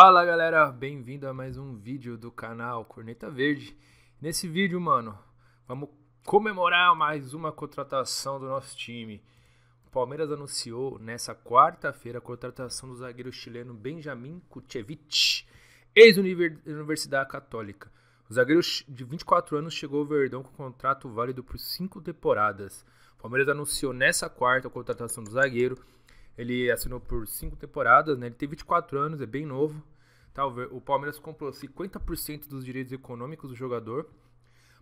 Fala galera, bem-vindo a mais um vídeo do canal Corneta Verde. Nesse vídeo, mano, vamos comemorar mais uma contratação do nosso time. O Palmeiras anunciou nessa quarta-feira a contratação do zagueiro chileno Benjamin Kuchevich, ex-Universidade Católica. O zagueiro de 24 anos chegou ao Verdão com contrato válido por cinco temporadas. O Palmeiras anunciou nessa quarta a contratação do zagueiro ele assinou por cinco temporadas, né? Ele tem 24 anos, é bem novo. tá? o Palmeiras comprou 50% dos direitos econômicos do jogador,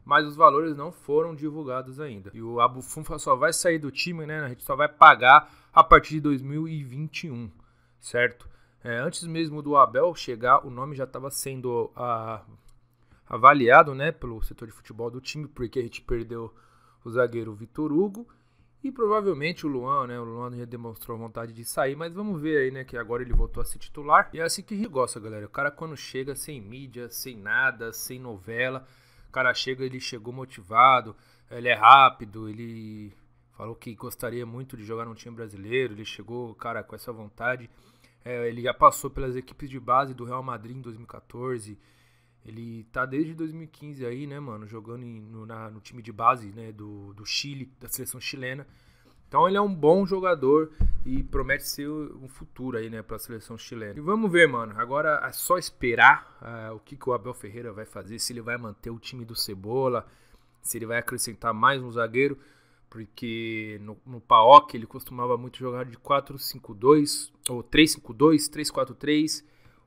mas os valores não foram divulgados ainda. E o Funfa só vai sair do time, né? A gente só vai pagar a partir de 2021, certo? É, antes mesmo do Abel chegar, o nome já estava sendo a, ah, avaliado, né, pelo setor de futebol do time, porque a gente perdeu o zagueiro Vitor Hugo e provavelmente o Luan, né? O Luan já demonstrou vontade de sair, mas vamos ver aí, né? Que agora ele voltou a ser titular. E é assim que ele gosta, galera. O cara quando chega sem mídia, sem nada, sem novela, o cara chega, ele chegou motivado, ele é rápido, ele falou que gostaria muito de jogar num time brasileiro, ele chegou, cara, com essa vontade. É, ele já passou pelas equipes de base do Real Madrid em 2014. Ele tá desde 2015 aí, né, mano, jogando em, no, na, no, time de base, né, do, do Chile, da seleção chilena. Então ele é um bom jogador e promete ser um futuro aí, né, pra seleção chilena. E vamos ver, mano, agora é só esperar uh, o que, que o Abel Ferreira vai fazer, se ele vai manter o time do Cebola, se ele vai acrescentar mais um zagueiro, porque no, no PAOC ele costumava muito jogar de 4-5-2, ou 3-5-2, 3-4-3,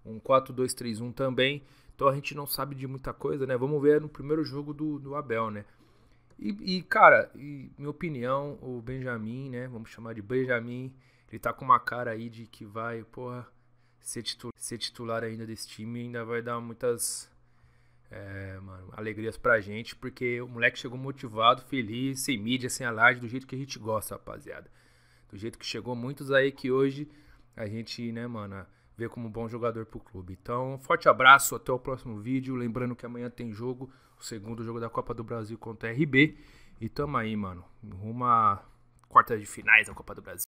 um 4-2-3-1 também. Então a gente não sabe de muita coisa, né? Vamos ver no primeiro jogo do, do Abel, né? E, e cara, e, minha opinião, o Benjamin, né? Vamos chamar de Benjamin. Ele tá com uma cara aí de que vai, porra, ser, titular, ser titular ainda desse time ainda vai dar muitas é, mano, alegrias pra gente, porque o moleque chegou motivado, feliz, sem mídia, sem alarde, do jeito que a gente gosta, rapaziada. Do jeito que chegou muitos aí que hoje a gente, né, mano, ver como um bom jogador pro clube. Então, forte abraço, até o próximo vídeo. Lembrando que amanhã tem jogo, o segundo jogo da Copa do Brasil contra o RB. E tamo aí, mano. Rumo a quarta de finais da Copa do Brasil.